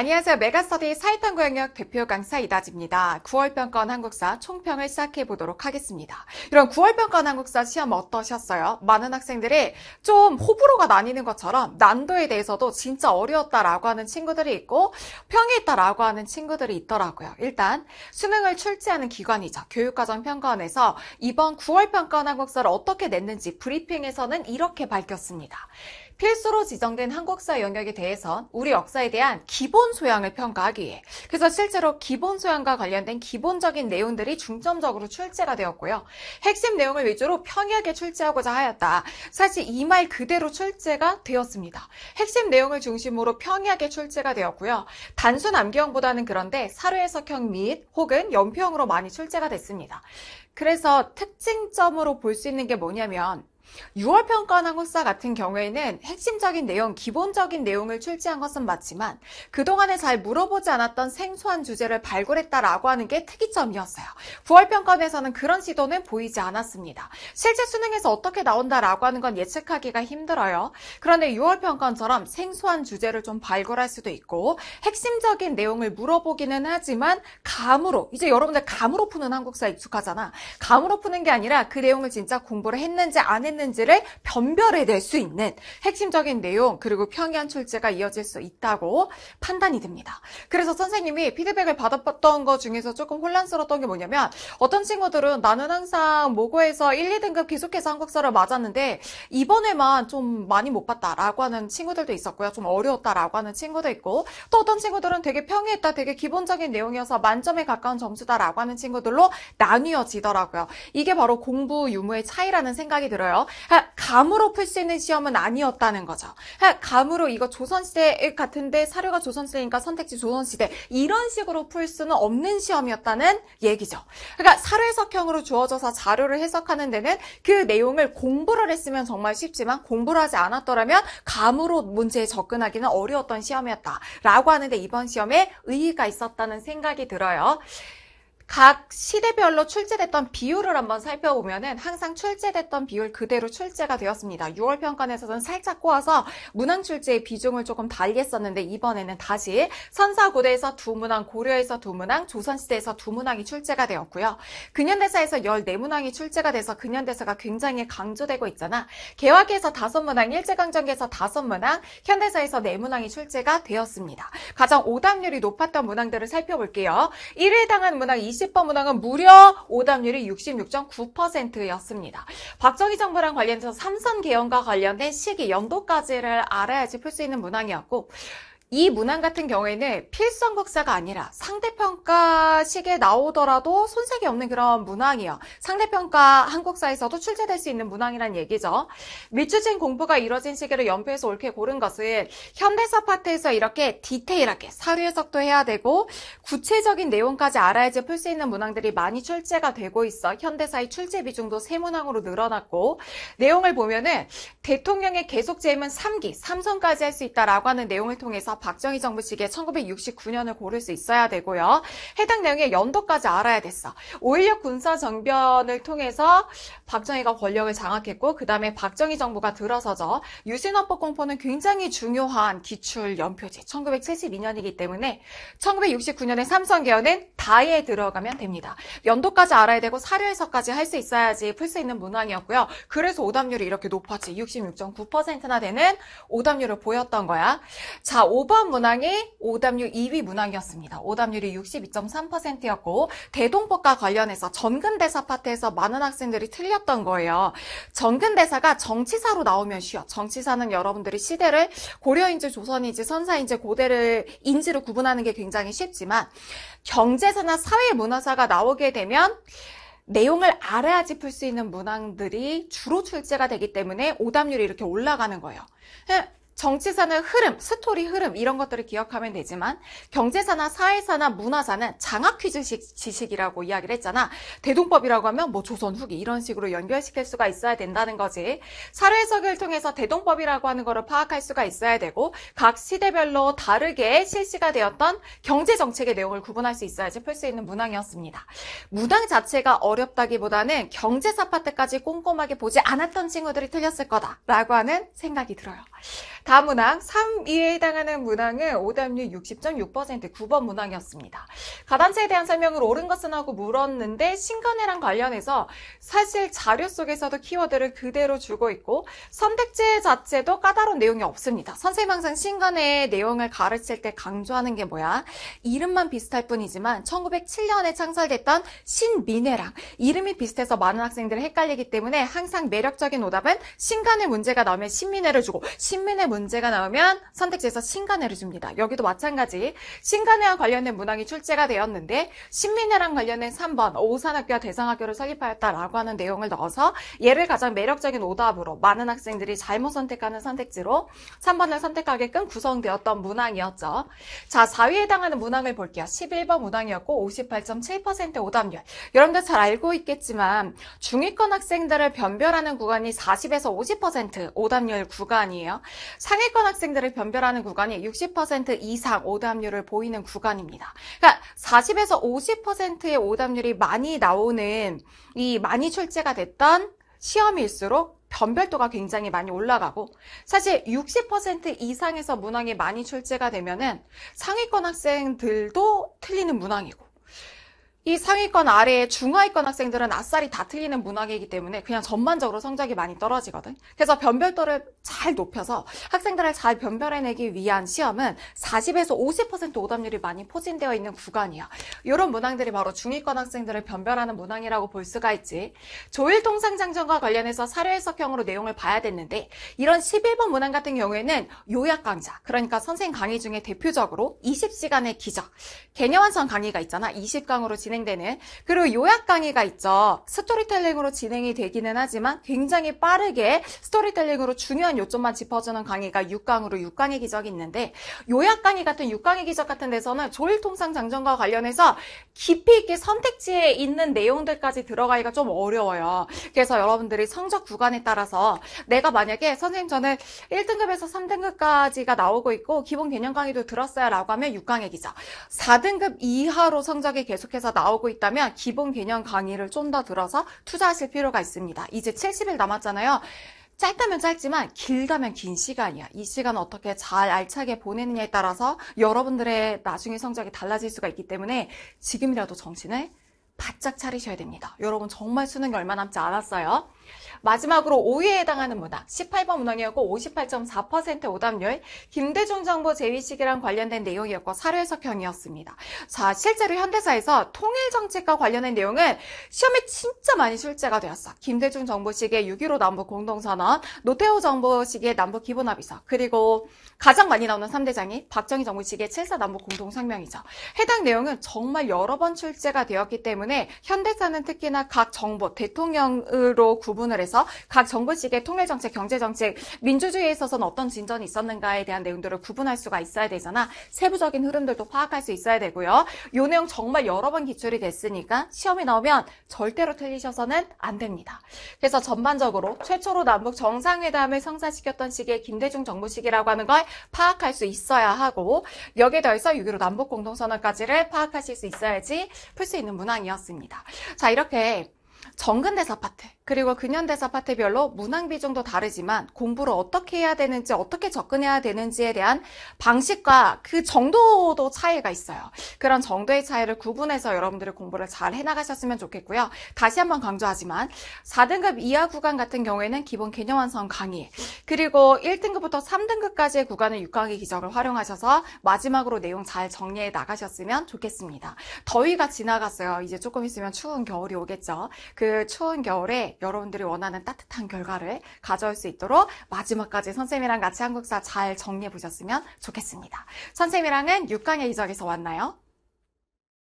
안녕하세요. 메가스터디 사이탄 구영역 대표 강사 이다지입니다. 9월 평가원 한국사 총평을 시작해 보도록 하겠습니다. 이런 9월 평가원 한국사 시험 어떠셨어요? 많은 학생들이 좀 호불호가 나뉘는 것처럼 난도에 대해서도 진짜 어려웠다라고 하는 친구들이 있고 평이했다라고 하는 친구들이 있더라고요. 일단 수능을 출제하는 기관이죠. 교육과정 평가원에서 이번 9월 평가원 한국사를 어떻게 냈는지 브리핑에서는 이렇게 밝혔습니다. 필수로 지정된 한국사 영역에 대해선 우리 역사에 대한 기본 소양을 평가하기 에 그래서 실제로 기본 소양과 관련된 기본적인 내용들이 중점적으로 출제가 되었고요. 핵심 내용을 위주로 평이하게 출제하고자 하였다. 사실 이 말 그대로 출제가 되었습니다. 핵심 내용을 중심으로 평이하게 출제가 되었고요. 단순 암기형보다는 그런데 사료해석형 및 혹은 연평으로 많이 출제가 됐습니다. 그래서 특징점으로 볼 수 있는 게 뭐냐면 6월 평가원 한국사 같은 경우에는 핵심적인 내용, 기본적인 내용을 출제한 것은 맞지만 그동안에 잘 물어보지 않았던 생소한 주제를 발굴했다라고 하는 게 특이점이었어요. 9월 평가원에서는 그런 시도는 보이지 않았습니다. 실제 수능에서 어떻게 나온다라고 하는 건 예측하기가 힘들어요. 그런데 6월 평가원처럼 생소한 주제를 좀 발굴할 수도 있고 핵심적인 내용을 물어보기는 하지만 감으로 이제 여러분들 감으로 푸는 한국사 익숙하잖아. 감으로 푸는 게 아니라 그 내용을 진짜 공부를 했는지 안 했는지 있는지를 변별해낼 수 있는 핵심적인 내용 그리고 평이한 출제가 이어질 수 있다고 판단이 됩니다. 그래서 선생님이 피드백을 받았던 것 중에서 조금 혼란스러웠던 게 뭐냐면 어떤 친구들은 나는 항상 모고에서 1, 2등급 계속해서 한국사를 맞았는데 이번에만 좀 많이 못 봤다라고 하는 친구들도 있었고요. 좀 어려웠다라고 하는 친구도 있고 또 어떤 친구들은 되게 평이했다, 되게 기본적인 내용이어서 만점에 가까운 점수다라고 하는 친구들로 나뉘어지더라고요. 이게 바로 공부 유무의 차이라는 생각이 들어요. 감으로 풀 수 있는 시험은 아니었다는 거죠. 감으로 이거 조선시대 같은데 사료가 조선시대니까 선택지 조선시대 이런 식으로 풀 수는 없는 시험이었다는 얘기죠. 그러니까 사료해석형으로 주어져서 자료를 해석하는 데는 그 내용을 공부를 했으면 정말 쉽지만 공부를 하지 않았더라면 감으로 문제에 접근하기는 어려웠던 시험이었다라고 하는데 이번 시험에 의의가 있었다는 생각이 들어요. 각 시대별로 출제됐던 비율을 한번 살펴보면은 항상 출제됐던 비율 그대로 출제가 되었습니다. 6월 평가에서는 살짝 꼬아서 문항 출제의 비중을 조금 달리 했었는데 이번에는 다시 선사고대에서 두 문항, 고려에서 두 문항, 조선시대에서 두 문항이 출제가 되었고요. 근현대사에서 14문항이 출제가 돼서 근현대사가 굉장히 강조되고 있잖아. 개화기에서 다섯 문항, 일제강점기에서 다섯 문항, 현대사에서 네 문항이 출제가 되었습니다. 가장 오답률이 높았던 문항들을 살펴볼게요. 1회 당한 문항 20 20번 문항은 무려 오답률이 66.9%였습니다. 박정희 정부랑 관련해서 삼선 개헌과 관련된 시기 연도까지를 알아야지 풀 수 있는 문항이었고 이 문항 같은 경우에는 필성 복사가 아니라 상대평가식에 나오더라도 손색이 없는 그런 문항이요. 상대평가 한국사에서도 출제될 수 있는 문항이란 얘기죠. 밑주진 공부가 이뤄진 시기를 연표해서 옳게 고른 것은 현대사 파트에서 이렇게 디테일하게 사료 해석도 해야 되고 구체적인 내용까지 알아야지 풀 수 있는 문항들이 많이 출제가 되고 있어 현대사의 출제 비중도 세 문항으로 늘어났고 내용을 보면은 대통령의 계속 재임은 3기, 3선까지 할 수 있다라고 하는 내용을 통해서 박정희 정부 시기에 1969년을 고를 수 있어야 되고요. 해당 내용의 연도까지 알아야 됐어. 5.16 군사 정변을 통해서 박정희가 권력을 장악했고 그 다음에 박정희 정부가 들어서죠. 유신헌법 공포는 굉장히 중요한 기출 연표지 1972년이기 때문에 1969년에 삼성계헌은 다에 들어가면 됩니다. 연도까지 알아야 되고 사료에서까지 할 수 있어야지 풀 수 있는 문항이었고요. 그래서 오답률이 이렇게 높았지. 66.9%나 되는 오답률을 보였던 거야. 자, 5 5번 문항이 오답률 2위 문항이었습니다. 오답률이 62.3%였고 대동법과 관련해서 전근대사 파트에서 많은 학생들이 틀렸던 거예요. 전근대사가 정치사로 나오면 쉬워. 정치사는 여러분들이 시대를 고려인지 조선인지 선사인지 고대를 인지로 구분하는 게 굉장히 쉽지만 경제사나 사회문화사가 나오게 되면 내용을 알아야지 풀 수 있는 문항들이 주로 출제가 되기 때문에 오답률이 이렇게 올라가는 거예요. 예, 정치사는 흐름, 스토리 흐름 이런 것들을 기억하면 되지만 경제사나 사회사나 문화사는 장학 퀴즈식 지식이라고 이야기를 했잖아. 대동법이라고 하면 뭐 조선 후기 이런 식으로 연결시킬 수가 있어야 된다는 거지. 사례 해석을 통해서 대동법이라고 하는 거를 파악할 수가 있어야 되고 각 시대별로 다르게 실시가 되었던 경제 정책의 내용을 구분할 수 있어야지 풀 수 있는 문항이었습니다. 문항 자체가 어렵다기보다는 경제사 파트까지 꼼꼼하게 보지 않았던 친구들이 틀렸을 거다라고 하는 생각이 들어요. 다문항 3위에 해당하는 문항은 오답률 60.6% 9번 문항이었습니다. 가단체에 대한 설명을 옳은 것은 하고 물었는데 신간회랑 관련해서 사실 자료 속에서도 키워드를 그대로 주고 있고 선택지 자체도 까다로운 내용이 없습니다. 선생님 항상 신간의 회 내용을 가르칠 때 강조하는 게 뭐야? 이름만 비슷할 뿐이지만 1907년에 창설됐던 신민해랑 이름이 비슷해서 많은 학생들을 헷갈리기 때문에 항상 매력적인 오답은 신간회 문제가 나오면 신민해를 주고 신민해 문제가 나오면 선택지에서 신간회를 줍니다. 여기도 마찬가지 신간회와 관련된 문항이 출제가 되었는데 신민회랑 관련된 3번 오산학교와 대상학교를 설립하였다라고 하는 내용을 넣어서 얘를 가장 매력적인 오답으로 많은 학생들이 잘못 선택하는 선택지로 3번을 선택하게끔 구성되었던 문항이었죠. 자, 4위에 해당하는 문항을 볼게요. 11번 문항이었고 58.7% 오답률. 여러분들 잘 알고 있겠지만 중위권 학생들을 변별하는 구간이 40에서 50% 오답률 구간이에요. 상위권 학생들을 변별하는 구간이 60% 이상 오답률을 보이는 구간입니다. 그러니까 40에서 50%의 오답률이 많이 나오는 이 많이 출제가 됐던 시험일수록 변별도가 굉장히 많이 올라가고 사실 60% 이상에서 문항이 많이 출제가 되면은 상위권 학생들도 틀리는 문항이고 이 상위권 아래의 중하위권 학생들은 아싸리 다 틀리는 문학이기 때문에 그냥 전반적으로 성적이 많이 떨어지거든. 그래서 변별도를 잘 높여서 학생들을 잘 변별해내기 위한 시험은 40에서 50% 오답률이 많이 포진되어 있는 구간이야. 이런 문항들이 바로 중위권 학생들을 변별하는 문항이라고 볼 수가 있지. 조일통상 장전과 관련해서 사례 해석형으로 내용을 봐야 되는데 이런 11번 문항 같은 경우에는 요약 강좌, 그러니까 선생 강의 중에 대표적으로 20시간의 기적, 개념완성 강의가 있잖아. 20강으로 진 진행되는 그리고 요약 강의가 있죠. 스토리텔링으로 진행이 되기는 하지만 굉장히 빠르게 스토리텔링으로 중요한 요점만 짚어주는 강의가 6강으로 6강의 기적이 있는데 요약 강의 같은 6강의 기적 같은 데서는 조일통상 장정과 관련해서 깊이 있게 선택지에 있는 내용들까지 들어가기가 좀 어려워요. 그래서 여러분들이 성적 구간에 따라서 내가 만약에 선생님 저는 1등급에서 3등급까지가 나오고 있고 기본 개념 강의도 들었어요 라고 하면 6강의 기적 4등급 이하로 성적이 계속해서 나오고 있다면 기본 개념 강의를 좀 더 들어서 투자하실 필요가 있습니다. 이제 70일 남았잖아요. 짧다면 짧지만 길다면 긴 시간이야. 이 시간 어떻게 잘 알차게 보내느냐에 따라서 여러분들의 나중에 성적이 달라질 수가 있기 때문에 지금이라도 정신을 바짝 차리셔야 됩니다. 여러분 정말 수능이 얼마 남지 않았어요. 마지막으로 5위에 해당하는 문학 18번 문항이었고 58.4% 오답률 김대중 정부 재위 식이랑 관련된 내용이었고 사료해석형이었습니다. 자 실제로 현대사에서 통일정책과 관련된 내용은 시험에 진짜 많이 출제가 되었어. 김대중 정부 시기에 6.15 남북 공동선언 노태우 정부 시기에 남북 기본합의서 그리고 가장 많이 나오는 3대장이 박정희 정부 시기에 7사 남북 공동성명이죠. 해당 내용은 정말 여러 번 출제가 되었기 때문에 현대사는 특히나 각 정부 대통령으로 구분 구분을 해서 각 정부식의 통일정책, 경제정책, 민주주의에 있어서는 어떤 진전이 있었는가에 대한 내용들을 구분할 수가 있어야 되잖아. 세부적인 흐름들도 파악할 수 있어야 되고요. 요 내용 정말 여러 번 기출이 됐으니까 시험이 나오면 절대로 틀리셔서는 안 됩니다. 그래서 전반적으로 최초로 남북 정상회담을 성사시켰던 시기에 김대중 정부 시기라고 하는 걸 파악할 수 있어야 하고 여기에 더해서 6.15 남북공동선언까지를 파악하실 수 있어야지 풀 수 있는 문항이었습니다. 자 이렇게 정근대사 파트 그리고 근현대사 파트별로 문항 비중도 다르지만 공부를 어떻게 해야 되는지 어떻게 접근해야 되는지에 대한 방식과 그 정도도 차이가 있어요. 그런 정도의 차이를 구분해서 여러분들이 공부를 잘 해나가셨으면 좋겠고요. 다시 한번 강조하지만 4등급 이하 구간 같은 경우에는 기본 개념 완성 강의 그리고 1등급부터 3등급까지의 구간을 6강의 기적을 활용하셔서 마지막으로 내용 잘 정리해 나가셨으면 좋겠습니다. 더위가 지나갔어요. 이제 조금 있으면 추운 겨울이 오겠죠. 그 추운 겨울에 여러분들이 원하는 따뜻한 결과를 가져올 수 있도록 마지막까지 선생님이랑 같이 한국사 잘 정리해 보셨으면 좋겠습니다. 선생님이랑은 6강의 이적에서 왔나요